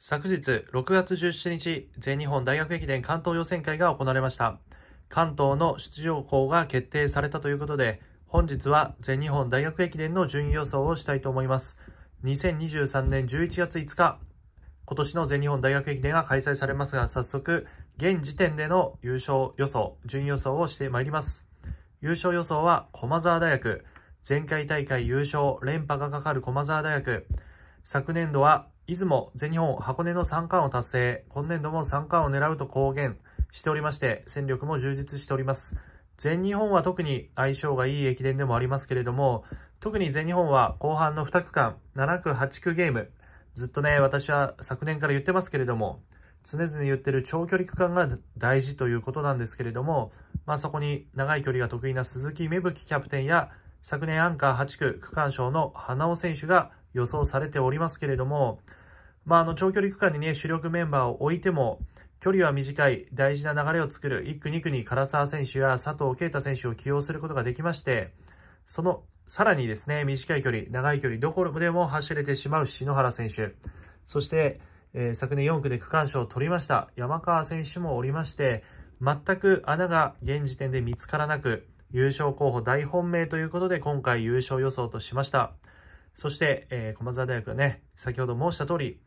昨日6月17日、全日本大学駅伝関東予選会が行われました。関東の出場校が決定されたということで、本日は全日本大学駅伝の順位予想をしたいと思います。2023年11月5日、今年の全日本大学駅伝が開催されますが、早速、現時点での優勝予想、順位予想をしてまいります。優勝予想は駒沢大学、前回大会優勝、連覇がかかる駒沢大学、昨年度は出雲、全日本、箱根の三冠を達成、今年度も三冠を狙うと公言しておりまして、戦力も充実しております。全日本は特に相性がいい駅伝でもありますけれども、特に全日本は後半の2区間、7区、8区ゲーム、ずっとね、私は昨年から言ってますけれども、常々言ってる長距離区間が大事ということなんですけれども、まあ、そこに長い距離が得意な鈴木芽吹キャプテンや、昨年アンカー8区区間賞の花尾選手が予想されておりますけれども、まあ、あの長距離区間に、ね、主力メンバーを置いても距離は短い大事な流れを作る1区、2区に唐沢選手や佐藤圭太選手を起用することができましてそのさらにですね短い距離、長い距離どこでも走れてしまう篠原選手そして、えー、昨年4区で区間賞を取りました山川選手もおりまして全く穴が現時点で見つからなく優勝候補大本命ということで今回優勝予想としましたそして、えー、駒澤大学はね先ほど申した通り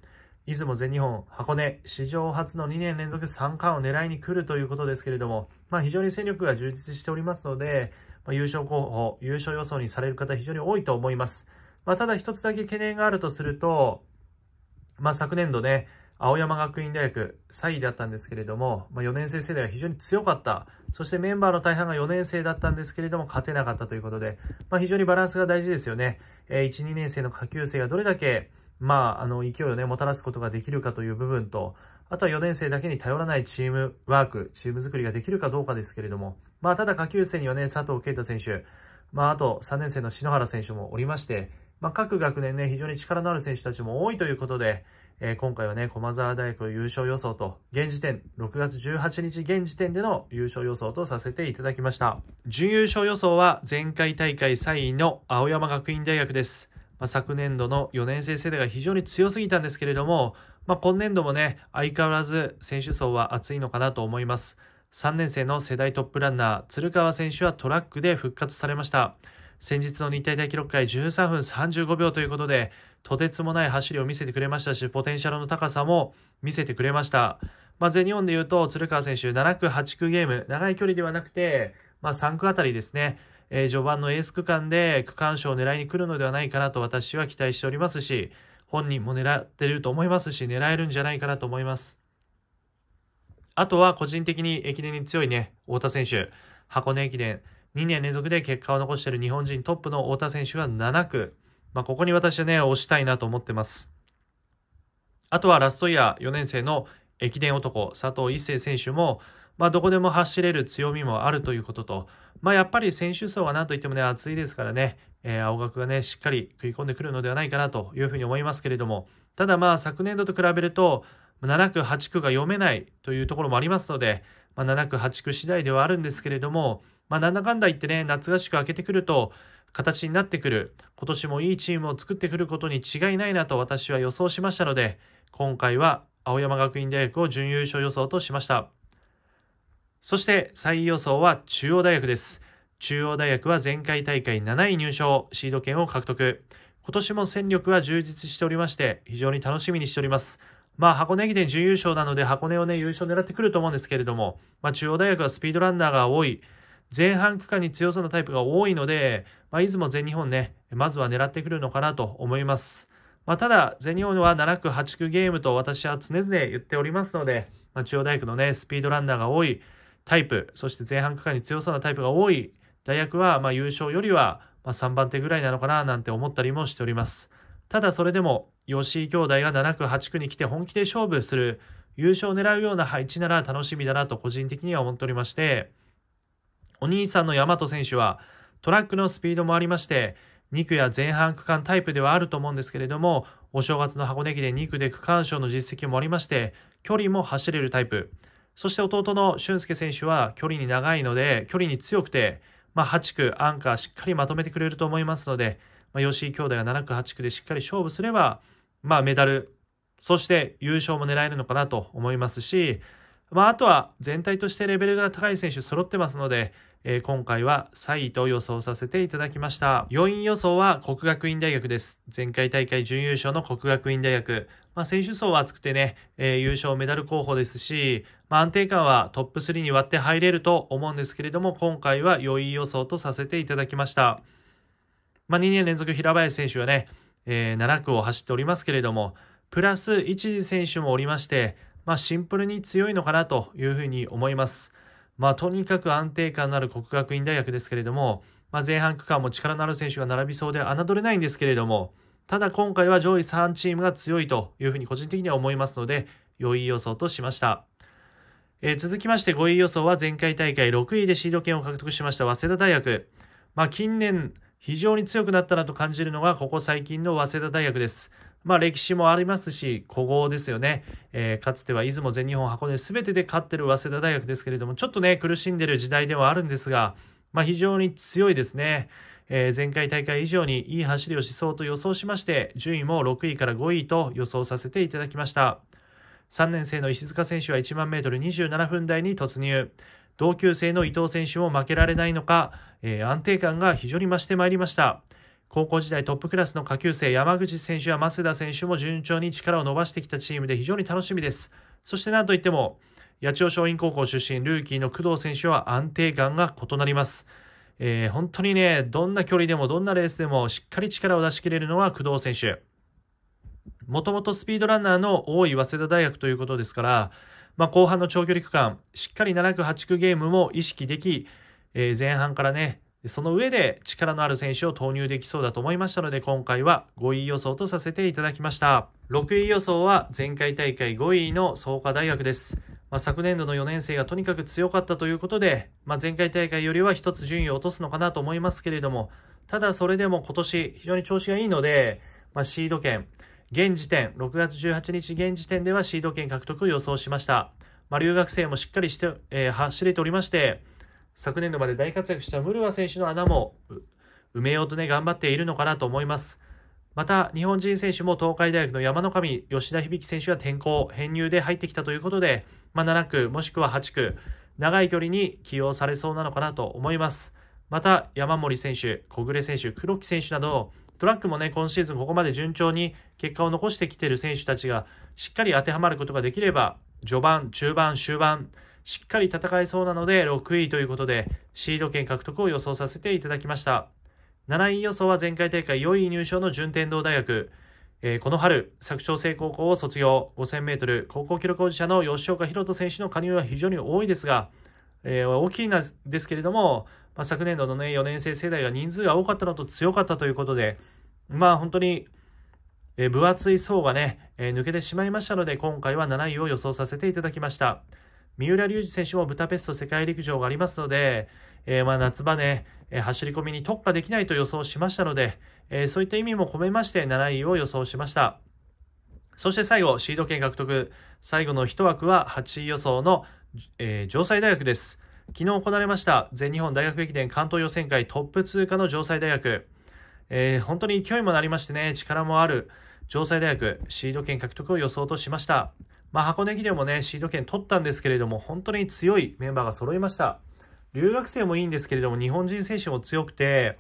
出雲、全日本、箱根、史上初の2年連続3冠を狙いに来るということですけれども、まあ、非常に戦力が充実しておりますので、まあ、優勝候補、優勝予想にされる方、非常に多いと思います。まあ、ただ、一つだけ懸念があるとすると、まあ、昨年度ね、青山学院大学3位だったんですけれども、まあ、4年生世代は非常に強かった。そしてメンバーの大半が4年生だったんですけれども、勝てなかったということで、まあ、非常にバランスが大事ですよね。えー、1、2年生の下級生がどれだけまあ、あの、勢いをね、もたらすことができるかという部分と、あとは4年生だけに頼らないチームワーク、チーム作りができるかどうかですけれども、まあ、ただ下級生にはね、佐藤圭太選手、まあ、あと3年生の篠原選手もおりまして、まあ、各学年ね、非常に力のある選手たちも多いということで、えー、今回はね、駒沢大学優勝予想と、現時点、6月18日現時点での優勝予想とさせていただきました。準優勝予想は前回大会3位の青山学院大学です。まあ、昨年度の4年生世代が非常に強すぎたんですけれども、まあ、今年度もね、相変わらず選手層は厚いのかなと思います。3年生の世代トップランナー、鶴川選手はトラックで復活されました。先日の日体大記録会13分35秒ということで、とてつもない走りを見せてくれましたし、ポテンシャルの高さも見せてくれました。まあ、全日本で言うと、鶴川選手、7区、8区ゲーム、長い距離ではなくて、まあ、3区あたりですね、えー、序盤のエース区間で区間賞を狙いに来るのではないかなと私は期待しておりますし、本人も狙ってると思いますし、狙えるんじゃないかなと思います。あとは個人的に駅伝に強いね、太田選手。箱根駅伝、2年連続で結果を残している日本人トップの太田選手は7区。まあ、ここに私はね、押したいなと思ってます。あとはラストイヤー4年生の駅伝男、佐藤一世選手も、まあ、どこでも走れる強みもあるということと、まあ、やっぱり選手層は何といってもね、熱いですからね、えー、青学がね、しっかり食い込んでくるのではないかなというふうに思いますけれども、ただまあ、昨年度と比べると、7区、8区が読めないというところもありますので、まあ、7区、8区次第ではあるんですけれども、まあ、なんだかんだ言ってね、夏合宿明けてくると、形になってくる、今年もいいチームを作ってくることに違いないなと私は予想しましたので、今回は青山学院大学を準優勝予想としました。そして3位予想は中央大学です。中央大学は前回大会7位入賞、シード権を獲得。今年も戦力は充実しておりまして、非常に楽しみにしております。まあ、箱根駅伝準優勝なので、箱根をね、優勝狙ってくると思うんですけれども、まあ、中央大学はスピードランナーが多い、前半区間に強そうなタイプが多いので、まあ、出雲、全日本ね、まずは狙ってくるのかなと思います。まあ、ただ、全日本は7区、8区ゲームと私は常々言っておりますので、まあ、中央大学のね、スピードランナーが多い、タイプ、そして前半区間に強そうなタイプが多い大学は、まあ、優勝よりは、ま3番手ぐらいなのかななんて思ったりもしております。ただそれでも、吉井兄弟が7区、8区に来て本気で勝負する、優勝を狙うような配置なら楽しみだなと個人的には思っておりまして、お兄さんの大和選手は、トラックのスピードもありまして、2区や前半区間タイプではあると思うんですけれども、お正月の箱根駅伝2区で区間賞の実績もありまして、距離も走れるタイプ。そして弟の俊介選手は距離に長いので、距離に強くて、まあ、8区、アンカーしっかりまとめてくれると思いますので、まあ、吉井兄弟が7区、8区でしっかり勝負すれば、まあ、メダル、そして優勝も狙えるのかなと思いますし、まあ、あとは全体としてレベルが高い選手揃ってますので、えー、今回は3位と予想させていただきました。4位予想は国学院大学です。前回大会準優勝の国学院大学。まあ、選手層は厚くてね、えー、優勝メダル候補ですし、まあ、安定感はトップ3に割って入れると思うんですけれども、今回は4位予想とさせていただきました。まあ、2年連続平林選手はね、えー、7区を走っておりますけれども、プラス一時選手もおりまして、まあ、シンプルに強いのかなというふうに思います。まあ、とにかく安定感のある国学院大学ですけれども、まあ、前半区間も力のある選手が並びそうで侮れないんですけれども、ただ今回は上位3チームが強いというふうに個人的には思いますので、4位予想としました。えー、続きまして5位予想は前回大会6位でシード権を獲得しました早稲田大学。まあ、近年非常に強くなったなと感じるのがここ最近の早稲田大学です。まあ歴史もありますし、古豪ですよね。えー、かつては出雲、全日本、箱根全てで勝ってる早稲田大学ですけれども、ちょっとね、苦しんでる時代ではあるんですが、まあ非常に強いですね。えー、前回大会以上にいい走りをしそうと予想しまして、順位も6位から5位と予想させていただきました。3年生の石塚選手は1万メートル27分台に突入。同級生の伊藤選手も負けられないのか、えー、安定感が非常に増してまいりました。高校時代トップクラスの下級生山口選手や増田選手も順調に力を伸ばしてきたチームで非常に楽しみです。そして何といっても、八千代松陰高校出身ルーキーの工藤選手は安定感が異なります。えー、本当にね、どんな距離でもどんなレースでもしっかり力を出し切れるのは工藤選手。もともとスピードランナーの多い早稲田大学ということですから、まあ、後半の長距離区間、しっかり7区、8区ゲームも意識でき、えー、前半からね、その上で力のある選手を投入できそうだと思いましたので今回は5位予想とさせていただきました。6位予想は前回大会5位の創価大学です。まあ、昨年度の4年生がとにかく強かったということで、まあ、前回大会よりは1つ順位を落とすのかなと思いますけれども、ただそれでも今年非常に調子がいいので、まあ、シード権、現時点、6月18日現時点ではシード権獲得を予想しました。ま留学生もしっかりして、えー、走れておりまして、昨年度まで大活躍したムルワ選手の穴も埋めようとね、頑張っているのかなと思います。また、日本人選手も東海大学の山の神、吉田響選手が転校、編入で入ってきたということで、まあ、7区、もしくは8区、長い距離に起用されそうなのかなと思います。また、山森選手、小暮選手、黒木選手など、トラックもね、今シーズンここまで順調に結果を残してきている選手たちが、しっかり当てはまることができれば、序盤、中盤、終盤、しっかり戦えそうなので6位ということで、シード権獲得を予想させていただきました。7位予想は前回大会4位入賞の順天堂大学。えー、この春、佐久長聖高校を卒業、5000メートル高校記録保持者の吉岡宏人選手の加入は非常に多いですが、えー、大きいんですけれども、まあ、昨年度のね、4年生世代が人数が多かったのと強かったということで、まあ本当に、えー、分厚い層がね、え抜けてしまいましたので、今回は7位を予想させていただきました。三浦龍司選手もブダペスト世界陸上がありますので、えー、ま夏場ね、え走り込みに特化できないと予想しましたので、えそういった意味も込めまして7位を予想しました。そして最後、シード権獲得。最後の1枠は8位予想の、えー、城西大学です。昨日行われました全日本大学駅伝関東予選会トップ通過の城西大学。えー、本当に勢いもなりましてね、力もある城西大学、シード権獲得を予想としました。まあ、箱根駅伝もね、シード権取ったんですけれども、本当に強いメンバーが揃いました。留学生もいいんですけれども、日本人選手も強くて、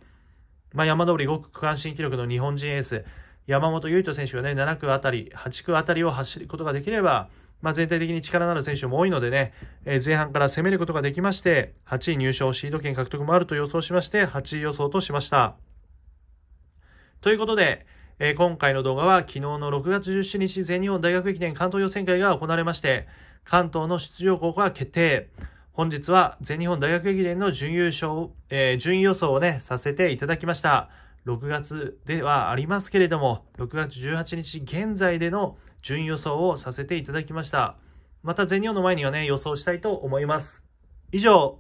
まあ、山登り5区区間新記録の日本人エース、山本唯人選手がね、7区あたり、8区あたりを走ることができれば、まあ、全体的に力のある選手も多いのでね、えー、前半から攻めることができまして、8位入賞、シード権獲得もあると予想しまして、8位予想としました。ということで、えー、今回の動画は昨日の6月17日全日本大学駅伝関東予選会が行われまして、関東の出場校が決定。本日は全日本大学駅伝の準優勝、えー、順位予想をね、させていただきました。6月ではありますけれども、6月18日現在での順位予想をさせていただきました。また全日本の前にはね、予想したいと思います。以上、